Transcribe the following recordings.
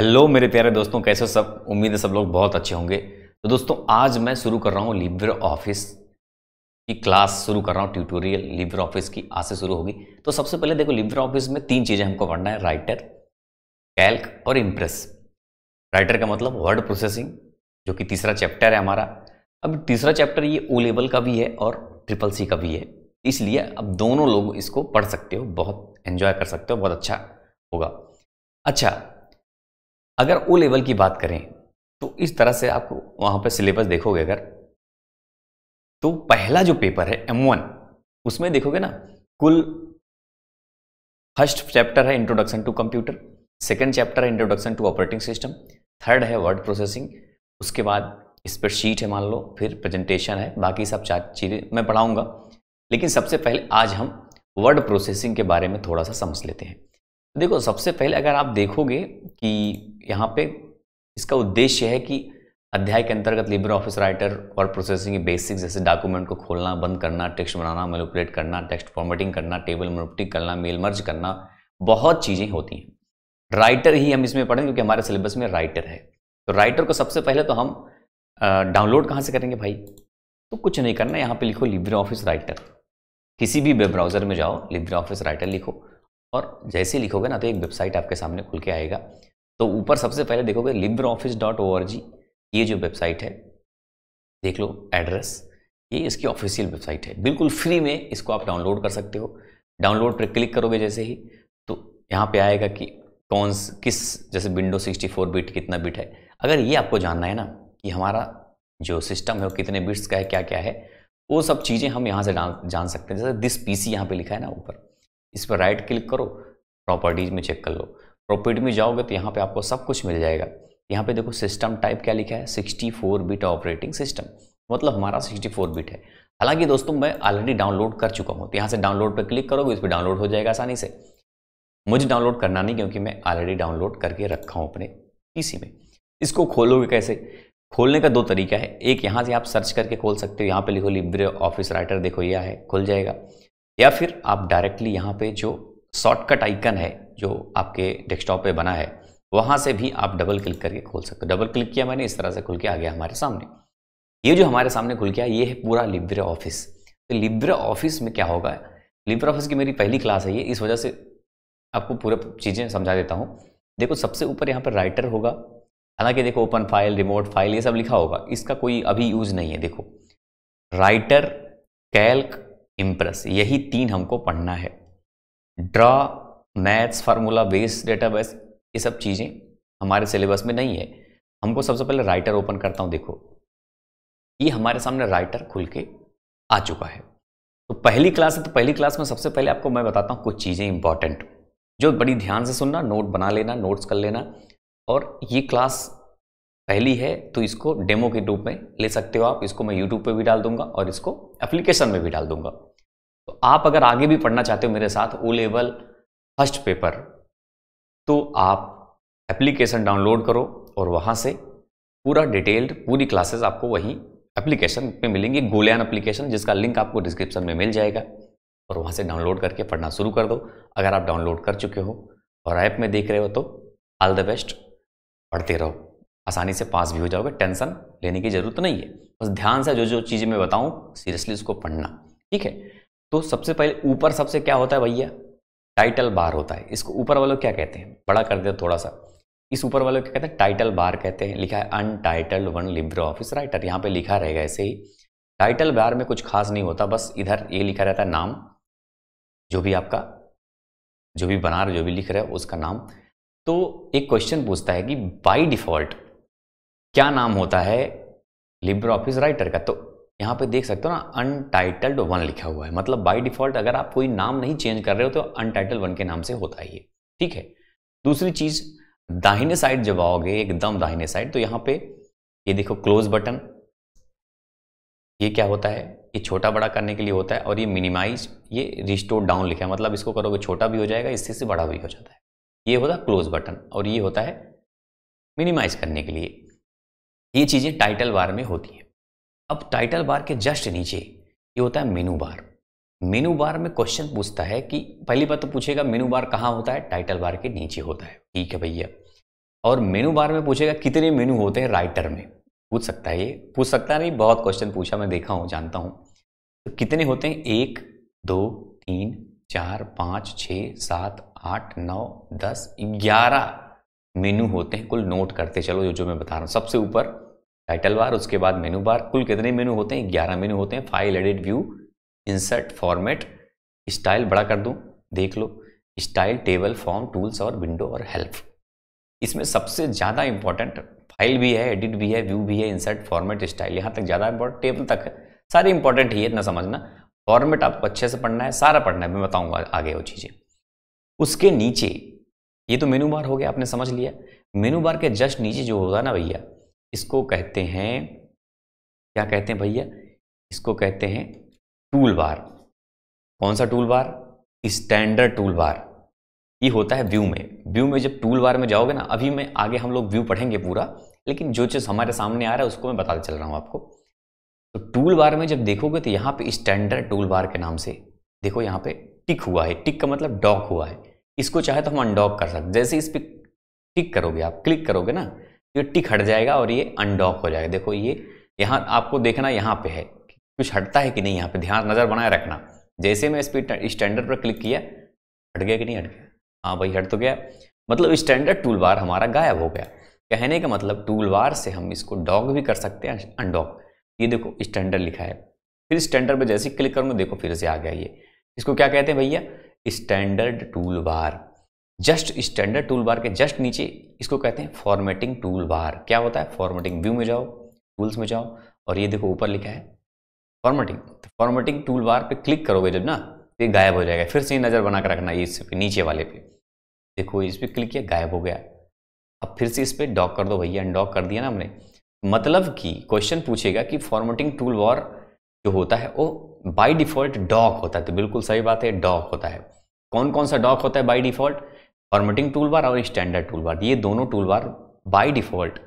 hello मेरे प्यारे दोस्तों कैसे सब उम्मीद है सब लोग बहुत अच्छे होंगे तो दोस्तों आज मैं शुरू कर रहा हूँ लिब्र ऑफिस की क्लास शुरू कर रहा हूँ ट्यूटोरियल लिब्र ऑफिस की आज से शुरू होगी तो सबसे पहले देखो लिब्र ऑफिस में तीन चीज़ें हमको पढ़ना है राइटर कैल्क और इम्प्रेस राइटर का मतलब वर्ड प्रोसेसिंग जो कि तीसरा चैप्टर है हमारा अब तीसरा चैप्टर ये ओ लेवल का भी है और ट्रिपल सी का भी है इसलिए अब दोनों लोग इसको पढ़ सकते हो बहुत एन्जॉय कर सकते हो बहुत अच्छा होगा अच्छा अगर ओ लेवल की बात करें तो इस तरह से आप वहां पर सिलेबस देखोगे अगर तो पहला जो पेपर है एम वन उसमें देखोगे ना कुल फर्स्ट चैप्टर है introduction to computer second chapter है introduction to operating system third है वर्ड प्रोसेसिंग उसके बाद इस पर शीट है मान लो फिर प्रेजेंटेशन है बाकी सब चार चीज़ें मैं पढ़ाऊँगा लेकिन सबसे पहले आज हम वर्ड प्रोसेसिंग के बारे में थोड़ा सा समझ लेते हैं देखो सबसे पहले अगर आप देखोगे कि यहाँ पे इसका उद्देश्य है कि अध्याय के अंतर्गत लिब्रे ऑफिस राइटर और प्रोसेसिंग के बेसिक्स जैसे डॉक्यूमेंट को खोलना बंद करना टेक्स्ट बनाना मैनिपुलेट करना टेक्स्ट फॉर्मेटिंग करना टेबल मनोपटिक करना मेल मर्ज करना बहुत चीज़ें होती हैं राइटर ही हम इसमें पढ़ेंगे क्योंकि हमारे सिलेबस में राइटर है तो राइटर को सबसे पहले तो हम डाउनलोड कहाँ से करेंगे भाई तो कुछ नहीं करना यहाँ पर लिखो लिब्रे ऑफिस राइटर किसी भी वेब ब्राउज़र में जाओ लिब्रे ऑफिस राइटर लिखो और जैसे लिखोगे ना तो एक वेबसाइट आपके सामने खुल के आएगा तो ऊपर सबसे पहले देखोगे LibreOffice dot O R G ये जो वेबसाइट है देख लो एड्रेस ये इसकी ऑफिशियल वेबसाइट है बिल्कुल फ्री में इसको आप डाउनलोड कर सकते हो डाउनलोड पर क्लिक करोगे जैसे ही तो यहाँ पे आएगा कि कौन किस जैसे विंडो 64 बिट कितना बिट है अगर ये आपको जानना है ना कि हमारा जो सिस्टम है वो कितने बिट्स का है क्या क्या है वो सब चीज़ें हम यहाँ से जान सकते हैं जैसे दिस पी सी यहाँ पर लिखा है ना ऊपर इस पर राइट क्लिक करो प्रॉपर्टीज में चेक कर लो प्रॉपर्टी में जाओगे तो यहाँ पे आपको सब कुछ मिल जाएगा यहाँ पे देखो सिस्टम टाइप क्या लिखा है 64 बिट ऑपरेटिंग सिस्टम मतलब हमारा 64 बिट है हालांकि दोस्तों मैं ऑलरेडी डाउनलोड कर चुका हूँ तो यहाँ से डाउनलोड पर क्लिक करोगे इस पर डाउनलोड हो जाएगा आसानी से मुझे डाउनलोड करना नहीं क्योंकि मैं ऑलरेडी डाउनलोड करके रखा हूँ अपने पीसी में इसको खोलोगे कैसे खोलने का दो तरीका है एक यहाँ से आप सर्च करके खोल सकते हो यहाँ पे लिखो लिब्रे ऑफिस राइटर देखो यह है खुल जाएगा या फिर आप डायरेक्टली यहाँ पे जो शॉर्टकट आइकन है जो आपके डेस्कटॉप पे बना है वहाँ से भी आप डबल क्लिक करके खोल सकते हो डबल क्लिक किया मैंने इस तरह से खुल के आ गया हमारे सामने ये जो हमारे सामने खुल गया ये है पूरा लिब्रे ऑफिस तो लिब्रे ऑफिस में क्या होगा लिब्रे ऑफिस की मेरी पहली क्लास है ये इस वजह से आपको पूरा चीज़ें समझा देता हूँ देखो सबसे ऊपर यहाँ पर राइटर होगा हालांकि देखो ओपन फाइल रिमोट फाइल ये सब लिखा होगा इसका कोई अभी यूज़ नहीं है देखो राइटर कैल्क इम्प्रेस यही तीन हमको पढ़ना है Draw Maths formula Base database ये सब चीज़ें हमारे सिलेबस में नहीं है हमको सबसे पहले राइटर ओपन करता हूँ देखो ये हमारे सामने राइटर खुल के आ चुका है तो पहली क्लास है तो पहली क्लास में सबसे पहले आपको मैं बताता हूँ कुछ चीज़ें इंपॉर्टेंट जो बड़ी ध्यान से सुनना नोट बना लेना नोट्स कर लेना और ये क्लास पहली है तो इसको डेमो के रूप में ले सकते हो आप इसको मैं यूट्यूब पे भी डाल दूंगा और इसको एप्लीकेशन में भी डाल दूंगा तो आप अगर आगे भी पढ़ना चाहते हो मेरे साथ ओ लेवल फर्स्ट पेपर तो आप एप्लीकेशन डाउनलोड करो और वहाँ से पूरा डिटेल्ड पूरी क्लासेस आपको वहीं एप्लीकेशन पे मिलेंगी गोलियान एप्लीकेशन जिसका लिंक आपको डिस्क्रिप्शन में मिल जाएगा और वहाँ से डाउनलोड करके पढ़ना शुरू कर दो अगर आप डाउनलोड कर चुके हो और ऐप में देख रहे हो तो ऑल द बेस्ट पढ़ते रहो आसानी से पास भी हो जाओगे टेंशन लेने की ज़रूरत नहीं है बस ध्यान से जो जो चीज़ें मैं बताऊँ सीरियसली उसको पढ़ना ठीक है तो सबसे पहले ऊपर सबसे क्या होता है भैया टाइटल बार होता है इसको ऊपर वालों क्या कहते हैं बड़ा कर दे थोड़ा सा इस ऊपर वालों क्या कहते हैं टाइटल बार कहते हैं लिखा है untitled one LibreOffice Writer यहाँ पे लिखा रहेगा ऐसे ही टाइटल बार में कुछ खास नहीं होता बस इधर ये लिखा रहता है नाम जो भी आपका जो भी बना रहे जो भी लिख रहे हो उसका नाम तो एक क्वेश्चन पूछता है कि बाई डिफॉल्ट क्या नाम होता है लिब्रो ऑफिस राइटर का तो यहाँ पे देख सकते हो ना अनटाइटल्ड वन लिखा हुआ है मतलब बाय डिफॉल्ट अगर आप कोई नाम नहीं चेंज कर रहे हो तो अनटाइटल्ड वन के नाम से होता ही है ठीक है दूसरी चीज़ दाहिने साइड जब आओगे एकदम दाहिने साइड तो यहाँ पे ये देखो क्लोज बटन ये क्या होता है ये छोटा बड़ा करने के लिए होता है और ये मिनिमाइज ये रिस्टोर डाउन लिखा है मतलब इसको करोगे छोटा भी हो जाएगा इससे से बड़ा भी हो जाता है ये होता है क्लोज बटन और ये होता है मिनिमाइज करने के लिए ये चीज़ें टाइटल बार में होती हैं अब टाइटल बार के जस्ट नीचे ये होता है मेनू बार मेनू बार में क्वेश्चन पूछता है कि पहली बात तो पूछेगा मेनू बार कहाँ होता है टाइटल बार के नीचे होता है ठीक है भैया और मेनू बार में पूछेगा कितने मेनू होते हैं राइटर में पूछ सकता है ये पूछ सकता नहीं बहुत क्वेश्चन पूछा मैं देखा हूँ जानता हूँ तो कितने होते हैं एक दो तीन चार पाँच छ सात आठ नौ दस ग्यारह मेनू होते हैं कुल नोट करते चलो जो जो मैं बता रहा हूँ सबसे ऊपर टाइटल बार उसके बाद मेनू बार कुल कितने मेनू होते हैं ग्यारह मेनू होते हैं file edit view insert format style बड़ा कर दूँ देख लो स्टाइल टेबल फॉर्म टूल्स और विंडो और हेल्प इसमें सबसे ज़्यादा इंपॉर्टेंट फाइल भी है एडिट भी है व्यू भी है इंसर्ट फॉर्मेट स्टाइल यहाँ तक ज़्यादा इंपॉर्टेंट टेबल तक है सारे इंपॉर्टेंट ही है इतना समझना फॉर्मेट आपको अच्छे से पढ़ना है सारा पढ़ना है मैं बताऊँगा आगे वो चीज़ें उसके नीचे ये तो मेनू बार हो गया आपने समझ लिया मेनू बार के जस्ट नीचे जो होगा ना भैया इसको कहते हैं क्या कहते हैं भैया इसको कहते हैं टूल बार कौन सा toolbar standard toolbar ये होता है व्यू में व्यू में जब टूल बार में जाओगे ना अभी मैं आगे हम लोग व्यू पढ़ेंगे पूरा लेकिन जो चीज़ हमारे सामने आ रहा है उसको मैं बताते चल रहा हूँ आपको तो टूल बार में जब देखोगे तो यहाँ पे स्टैंडर्ड टूल बार के नाम से देखो यहाँ पे टिक हुआ है टिक का मतलब डॉक हुआ है इसको चाहे तो हम अनडॉक कर सकते जैसे इस पर टिक करोगे आप क्लिक करोगे ना मिट्टी खट जाएगा और ये अनडॉक हो जाएगा देखो ये यहाँ आपको देखना यहाँ पे है कुछ हटता है कि नहीं यहाँ पे ध्यान नज़र बनाए रखना जैसे मैं इस पर स्टैंडर्ड पर क्लिक किया हट गया कि नहीं हट गया हाँ भाई हट तो गया मतलब स्टैंडर्ड टूल बार हमारा गायब हो गया कहने का मतलब टूल बार से हम इसको डॉक भी कर सकते हैं अनडॉक ये देखो स्टैंडर्ड लिखा है फिर स्टैंडर्ड पर जैसे ही क्लिक करूँगा देखो फिर से आ गया ये इसको क्या कहते हैं भैया standard toolbar just standard toolbar के जस्ट नीचे इसको कहते हैं फॉर्मेटिंग टूल बार क्या होता है फॉर्मेटिंग व्यू में जाओ टूल्स में जाओ और ये देखो ऊपर लिखा है फॉर्मेटिंग तो फॉर्मेटिंग टूल बार पे क्लिक करोगे जब ना तो ये गायब हो जाएगा फिर से नज़र बना कर रखना इस पे नीचे वाले पे देखो इस पर क्लिक किया गायब हो गया अब फिर से इस पर डॉक कर दो भैया अनडॉक कर दिया ना हमने मतलब कि क्वेश्चन पूछेगा कि फॉर्मेटिंग टूल बार जो होता है वो बाई डिफॉल्ट डॉक होता है तो बिल्कुल सही बात है डॉक होता है कौन कौन सा डॉक होता है by default formatting toolbar और स्टैंडर्ड टूल बार ये दोनों toolbar by default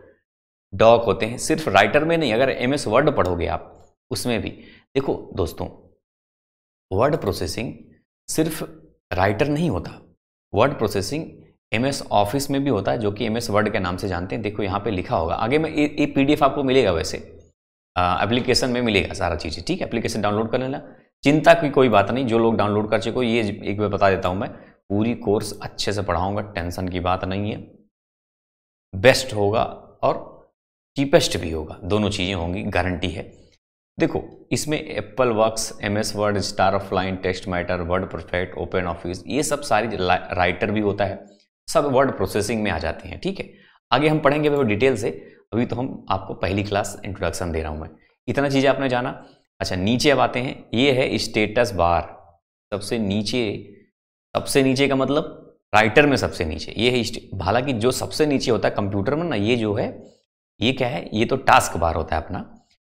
dock होते हैं सिर्फ राइटर में नहीं अगर एम एस वर्ड पढ़ोगे आप उसमें भी देखो दोस्तों वर्ड प्रोसेसिंग सिर्फ राइटर नहीं होता word processing M S Office में भी होता है जो कि एम एस वर्ड के नाम से जानते हैं देखो यहाँ पे लिखा होगा आगे में ये पी आपको मिलेगा वैसे एप्लीकेशन में मिलेगा सारा चीज़ें ठीक है एप्लीकेशन डाउनलोड कर लेना चिंता की कोई बात नहीं जो लोग डाउनलोड कर चुके ये एक बार बता देता हूँ मैं पूरी कोर्स अच्छे से पढ़ाऊंगा टेंशन की बात नहीं है बेस्ट होगा और चीपेस्ट भी होगा दोनों चीज़ें होंगी गारंटी है देखो इसमें AppleWorks M S Word star off line TextMaker WordPerfect OpenOffice ये सब सारी राइटर भी होता है सब वर्ड प्रोसेसिंग में आ जाते हैं ठीक है आगे हम पढ़ेंगे वो डिटेल से अभी तो हम आपको पहली क्लास इंट्रोडक्शन दे रहा हूँ मैं इतना चीज़ें आपने जाना अच्छा नीचे अब आते हैं ये है स्टेटस बार सबसे नीचे सबसे नीचे का मतलब राइटर में सबसे नीचे ये हालांकि जो सबसे नीचे होता है कंप्यूटर में ना ये जो है ये क्या है ये तो टास्क बार होता है अपना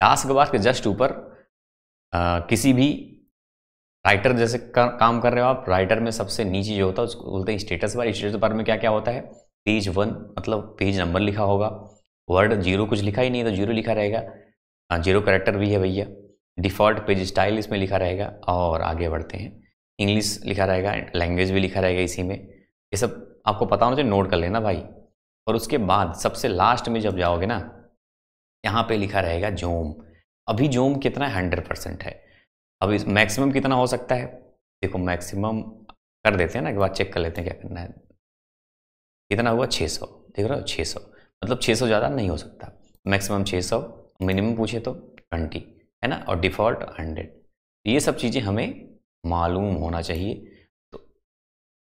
टास्क बार के जस्ट ऊपर किसी भी राइटर जैसे कर, काम कर रहे हो आप राइटर में सबसे नीचे जो होता है उसको बोलते हैं स्टेटस बार स्टेटस बार में क्या क्या होता है पेज वन मतलब पेज नंबर लिखा होगा वर्ड जीरो कुछ लिखा ही नहीं तो जीरो लिखा रहेगा जीरो हाँ, करेक्टर भी है भैया डिफ़ॉल्ट पेज स्टाइल इसमें लिखा रहेगा और आगे बढ़ते हैं इंग्लिश लिखा रहेगा लैंग्वेज भी लिखा रहेगा इसी में ये सब आपको पता होना चाहिए नोट कर लेना भाई और उसके बाद सबसे लास्ट में जब जाओगे ना यहाँ पे लिखा रहेगा जोम अभी जोम कितना है हंड्रेड परसेंट है अभी मैक्सिमम कितना हो सकता है देखो मैक्सिमम कर देते हैं ना एक बार चेक कर लेते हैं क्या करना है कितना हुआ सौ देख रहे हो सौ मतलब सौ ज़्यादा नहीं हो सकता मैक्सिमम सौ मिनिमम पूछे तो ट्वेंटी है ना और डिफ़ॉल्ट हंड्रेड ये सब चीज़ें हमें मालूम होना चाहिए तो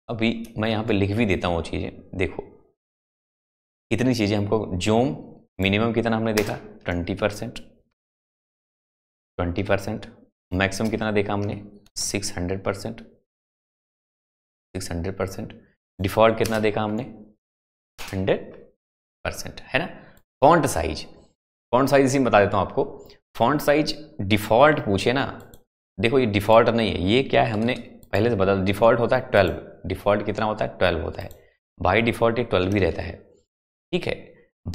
अभी मैं यहाँ पे लिख भी देता हूँ वो चीज़ें देखो कितनी चीज़ें हमको जोम मिनिमम कितना हमने देखा twenty percent twenty percent maximum कितना देखा हमने six hundred percent six hundred percent default कितना देखा हमने हंड्रेड परसेंट है ना फॉन्ट साइज फॉन्ट साइज इसी बता देता हूँ आपको फॉन्ट साइज डिफ़ॉल्ट पूछे ना देखो ये डिफ़ॉल्ट नहीं है ये क्या है हमने पहले से बदल डिफ़ॉल्ट होता है ट्वेल्व डिफ़ॉल्ट कितना होता है ट्वेल्व होता है बाई डिफ़ॉल्ट ये ट्वेल्व ही रहता है ठीक है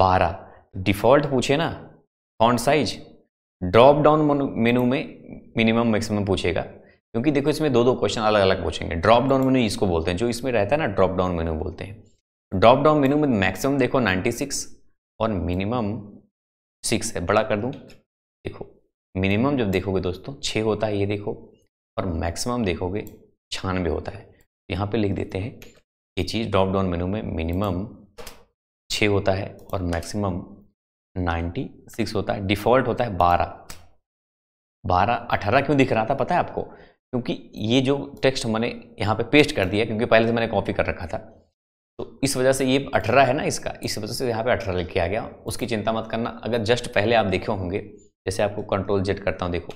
बारह डिफ़ॉल्ट पूछे ना font size drop down menu में मिनिमम मैक्सिमम पूछेगा क्योंकि देखो इसमें दो दो क्वेश्चन अलग अलग पूछेंगे ड्रॉप डाउन मेनू इसको बोलते हैं जो इसमें रहता है ना ड्रॉप डाउन मेनू बोलते हैं ड्रॉप डाउन मेनू में मैक्सिमम देखो 96 और मिनिमम 6 है बड़ा कर दूं देखो मिनिमम जब देखोगे दोस्तों छः होता है ये देखो और मैक्सिमम देखोगे छानबे होता है यहाँ पे लिख देते हैं ये चीज़ ड्रॉप डाउन मेनू में मिनिमम छः होता है और मैक्सिमम नाइन्टी सिक्स होता है डिफ़ॉल्ट होता है बारह बारह अठारह क्यों दिख रहा था पता है आपको क्योंकि ये जो टेक्स्ट मैंने यहाँ पे पेस्ट कर दिया क्योंकि पहले से मैंने कॉपी कर रखा था तो इस वजह से ये अठारह है ना इसका इस वजह से यहाँ पर अठारह लिख के आ गया उसकी चिंता मत करना अगर जस्ट पहले आप देखे होंगे जैसे आपको कंट्रोल जेट करता हूँ देखो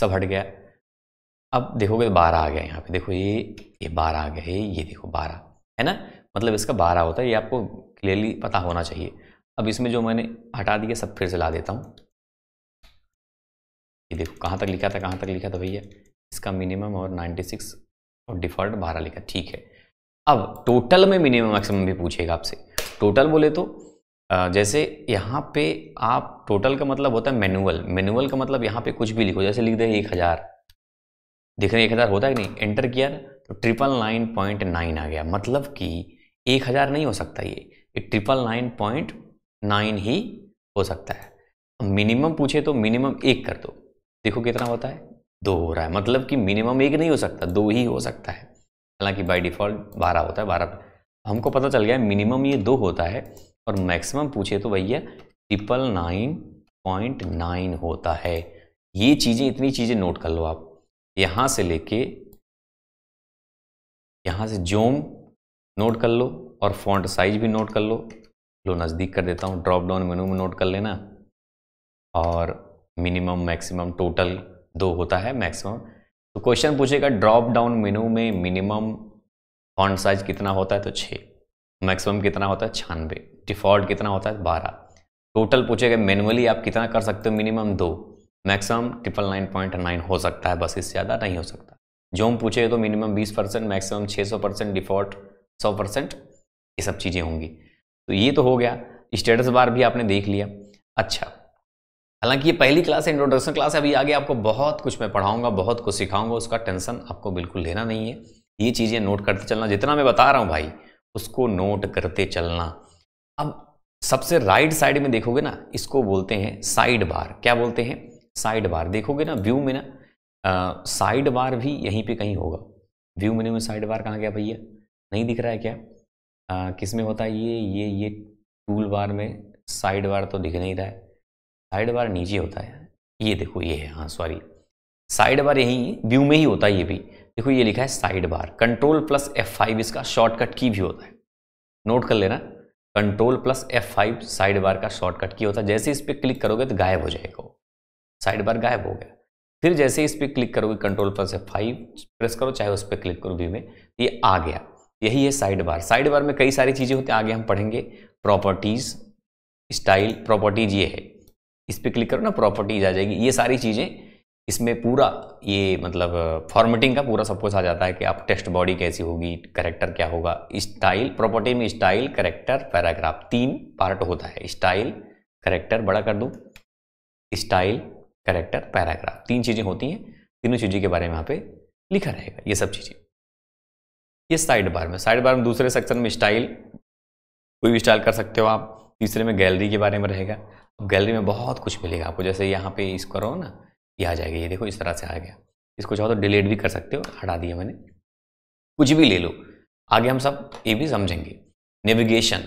सब हट गया अब देखोगे तो बारह आ गया यहाँ पे देखो ये ये बारह आ गया ये ये देखो बारह है ना मतलब इसका बारह होता है ये आपको क्लियरली पता होना चाहिए अब इसमें जो मैंने हटा दिया सब फिर से ला देता हूँ ये देखो कहाँ तक लिखा था कहाँ तक लिखा था भैया इसका मिनिमम और 96 और डिफॉल्ट 12 लिखा ठीक है अब टोटल में मिनिमम मैक्सिमम भी पूछेगा आपसे टोटल बोले तो जैसे यहाँ पे आप टोटल का मतलब होता है मैनुअल मैनुअल का मतलब यहाँ पे कुछ भी लिखो जैसे लिख दे एक हज़ार देख रहे एक हज़ार होता है कि नहीं एंटर किया तो ट्रिपल नाइन पॉइंट नाइन आ गया मतलब कि एक हज़ार नहीं हो सकता ये ये ट्रिपल नाइन पॉइंट नाइन ही हो सकता है मिनिमम पूछे तो मिनिमम एक कर दो देखो कितना होता है दो हो रहा है मतलब कि मिनिमम एक नहीं हो सकता दो ही हो सकता है हालांकि बाय डिफ़ॉल्ट बारह होता है बारह हमको पता चल गया मिनिमम ये दो होता है और मैक्सिमम पूछे तो भैया ट्रिपल नाइन पॉइंट नाइन होता है ये चीज़ें इतनी चीज़ें नोट कर लो आप यहाँ से लेके यहाँ से जोम नोट कर लो और फॉन्ट साइज भी नोट कर लो लो नज़दीक कर देता हूँ ड्रॉप डाउन मेनू में नोट कर लेना और मिनिमम मैक्सिमम टोटल दो होता है मैक्सिमम तो क्वेश्चन पूछेगा ड्रॉप डाउन मेनू में मिनिमम फॉन्ट साइज कितना होता है तो छः मैक्सिमम कितना होता है छानबे डिफ़ॉल्ट कितना होता है बारह टोटल पूछेगा मैनुअली आप कितना कर सकते हो मिनिमम दो maximum triple nine point nine हो सकता है बस इससे ज़्यादा नहीं हो सकता जो हम पूछे तो मिनिमम बीस परसेंट मैक्सिमम छः सौ परसेंट डिफ़ॉल्ट सौ परसेंट ये सब चीज़ें होंगी तो ये तो हो गया स्टेटस बार भी आपने देख लिया अच्छा हालांकि ये पहली क्लास है इंट्रोडक्शन क्लास है अभी आगे आपको बहुत कुछ मैं पढ़ाऊंगा बहुत कुछ सिखाऊंगा उसका टेंशन आपको बिल्कुल लेना नहीं है ये चीज़ें नोट करते चलना जितना मैं बता रहा हूँ भाई उसको नोट करते चलना अब सबसे राइट साइड में देखोगे ना इसको बोलते हैं साइड बार क्या बोलते हैं साइड बार देखोगे ना व्यू में ना साइड बार भी यहीं पे कहीं होगा व्यू मेन्यू में साइड बार कहाँ गया भैया नहीं दिख रहा है क्या आ, किस में होता है ये ये ये टूल बार में साइड बार तो दिख नहीं रहा है साइड बार नीचे होता है ये देखो ये है हाँ सॉरी साइड बार यही व्यू में ही होता है ये भी देखो ये लिखा है sidebar control plus F five इसका शॉर्टकट की भी होता है नोट कर लेना control plus F five sidebar का शॉर्टकट की होता है जैसे इस पर क्लिक करोगे तो गायब हो जाएगा वो साइड बार गायब हो गया फिर जैसे इस पर क्लिक करोगे control plus F five press करो चाहे उस पर क्लिक करो व्यू में ये आ गया यही है साइड बार साइड बार में कई सारी चीज़ें होती हैं आगे हम पढ़ेंगे प्रॉपर्टीज़ स्टाइल प्रॉपर्टीज ये है इस पर क्लिक करो ना प्रॉपर्टीज आ जाएगी ये सारी चीज़ें इसमें पूरा ये मतलब फॉर्मेटिंग का पूरा सब कुछ आ जाता है कि आप टेक्स्ट बॉडी कैसी होगी करेक्टर क्या होगा स्टाइल प्रॉपर्टी में स्टाइल करेक्टर पैराग्राफ तीन पार्ट होता है स्टाइल करेक्टर बड़ा कर दूँ स्टाइल करेक्टर पैराग्राफ तीन चीज़ें होती हैं तीनों चीज़ें के बारे में यहाँ पे लिखा रहेगा ये सब चीज़ें ये साइड बार में साइड बार में दूसरे सेक्शन में स्टाइल कोई भी स्टाइल कर सकते हो आप तीसरे में गैलरी के बारे में रहेगा गैलरी में बहुत कुछ मिलेगा आपको जैसे यहाँ पे इस करो ना ये आ जाएगा ये देखो इस तरह से आ गया इसको चाहो तो डिलीट भी कर सकते हो हटा दिया मैंने कुछ भी ले लो आगे हम सब ये भी समझेंगे नेविगेशन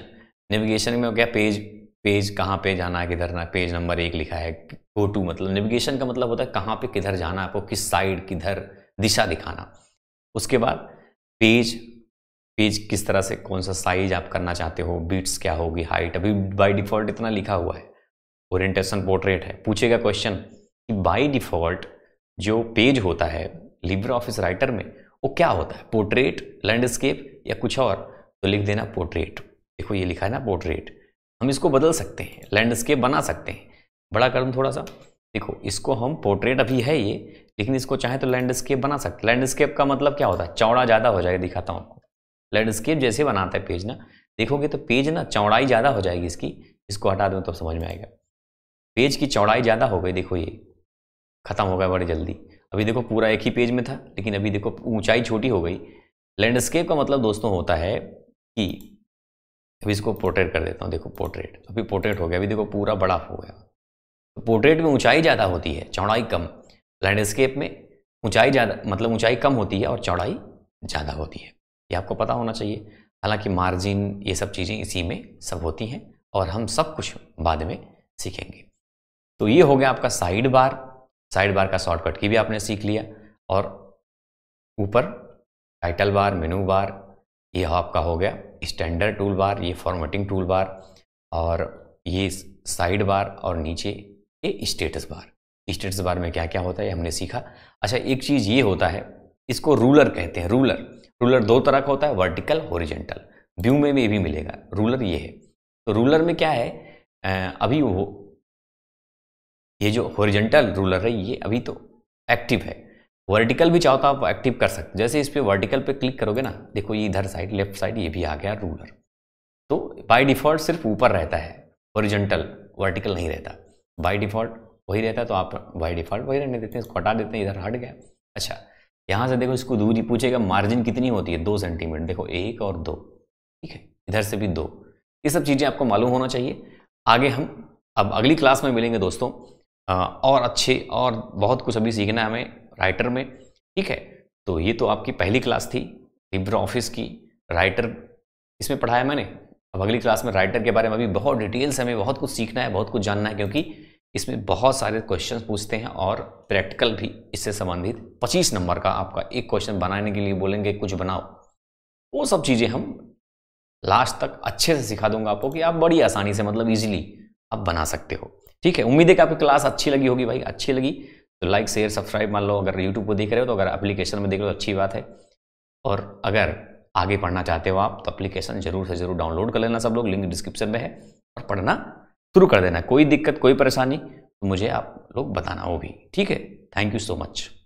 नेविगेशन में हो गया पेज पेज कहाँ पे जाना है किधर ना पेज नंबर एक लिखा है गो टू मतलब नेविगेशन का मतलब होता है कहाँ पे किधर जाना है आपको किस साइड किधर दिशा दिखाना उसके बाद पेज पेज किस तरह से कौन सा साइज आप करना चाहते हो बीट्स क्या होगी हाइट अभी बाय डिफॉल्ट इतना लिखा हुआ है ओरिएंटेशन पोर्ट्रेट है पूछेगा क्वेश्चन कि बाय डिफॉल्ट जो पेज होता है लिब्रे ऑफिस राइटर में वो क्या होता है पोर्ट्रेट लैंडस्केप या कुछ और तो लिख देना पोर्ट्रेट देखो ये लिखा है ना पोर्ट्रेट हम इसको बदल सकते हैं लैंडस्केप बना सकते हैं बड़ा कर थोड़ा सा देखो इसको हम पोर्ट्रेट अभी है ये लेकिन इसको चाहे तो लैंडस्केप बना सकते लैंडस्केप का मतलब क्या होता है चौड़ा ज़्यादा हो जाएगा दिखाता हूँ आपको लैंडस्केप जैसे बनाता है पेज ना देखोगे तो पेज ना चौड़ाई ज़्यादा हो जाएगी इसकी इसको हटा दूँ तो समझ में आएगा पेज की चौड़ाई ज़्यादा हो गई देखो ये ख़त्म हो गया बड़ी जल्दी अभी देखो पूरा एक ही पेज में था लेकिन अभी देखो ऊंचाई छोटी हो गई लैंडस्केप का मतलब दोस्तों होता है कि अभी इसको पोर्ट्रेट कर देता हूँ देखो पोर्ट्रेट अभी पोर्ट्रेट हो गया अभी देखो पूरा बड़ा हो गया तो पोर्ट्रेट में ऊंचाई ज़्यादा होती है चौड़ाई कम लैंडस्केप में ऊंचाई ज़्यादा मतलब ऊंचाई कम होती है और चौड़ाई ज़्यादा होती है ये आपको पता होना चाहिए हालांकि मार्जिन ये सब चीज़ें इसी में सब होती हैं और हम सब कुछ बाद में सीखेंगे तो ये हो गया आपका साइड बार साइड बार का शॉर्टकट की भी आपने सीख लिया और ऊपर टाइटल बार मेनू बार ये आपका हो गया स्टैंडर्ड टूल बार ये फॉर्मेटिंग टूल बार और ये साइड बार और नीचे ये स्टेटस बार स्टेटस बार में क्या क्या होता है हमने सीखा अच्छा एक चीज़ ये होता है इसको रूलर कहते हैं रूलर रूलर दो तरह का होता है वर्टिकल ओरिजेंटल व्यू में भी भी मिलेगा रूलर ये है तो रूलर में क्या है अभी वो ये जो हॉरिजेंटल रूलर है ये अभी तो एक्टिव है वर्टिकल भी चाहो तो आप एक्टिव कर सकते जैसे इस पर वर्टिकल पे क्लिक करोगे ना देखो ये इधर साइड लेफ्ट साइड ये भी आ गया रूलर तो बाय डिफ़ॉल्ट सिर्फ ऊपर रहता है ओरिजेंटल वर्टिकल नहीं रहता बाय डिफ़ॉल्ट वही रहता है तो आप बाय डिफ़ॉल्ट वही रहने देते हैं इसको हटा देते हैं इधर हट गया अच्छा यहाँ से देखो इसको दूरी पूछेगा मार्जिन कितनी होती है दो सेंटीमीटर देखो एक और दो ठीक है इधर से भी दो ये सब चीज़ें आपको मालूम होना चाहिए आगे हम अब अगली क्लास में मिलेंगे दोस्तों और अच्छे और बहुत कुछ अभी सीखना है हमें राइटर में ठीक है तो ये तो आपकी पहली क्लास थी लिब्रा ऑफिस की राइटर इसमें पढ़ाया मैंने अब अगली क्लास में राइटर के बारे में अभी बहुत डिटेल्स हमें बहुत कुछ सीखना है बहुत कुछ जानना है क्योंकि इसमें बहुत सारे क्वेश्चन पूछते हैं और प्रैक्टिकल भी इससे संबंधित 25 नंबर का आपका एक क्वेश्चन बनाने के लिए बोलेंगे कुछ बनाओ वो सब चीज़ें हम लास्ट तक अच्छे से सिखा दूंगा आपको कि आप बड़ी आसानी से मतलब ईजिली आप बना सकते हो ठीक है उम्मीद है कि आपकी क्लास अच्छी लगी होगी भाई अच्छी लगी तो लाइक शेयर सब्सक्राइब मान लो अगर यूट्यूब पर देख रहे हो तो अगर एप्लीकेशन में देख लो तो अच्छी बात है और अगर आगे पढ़ना चाहते हो आप तो अप्लीकेशन जरूर से जरूर डाउनलोड कर लेना सब लोग लिंक डिस्क्रिप्शन में है और पढ़ना शुरू कर देना कोई दिक्कत कोई परेशानी तो मुझे आप लोग बताना वो भी ठीक है थैंक यू सो मच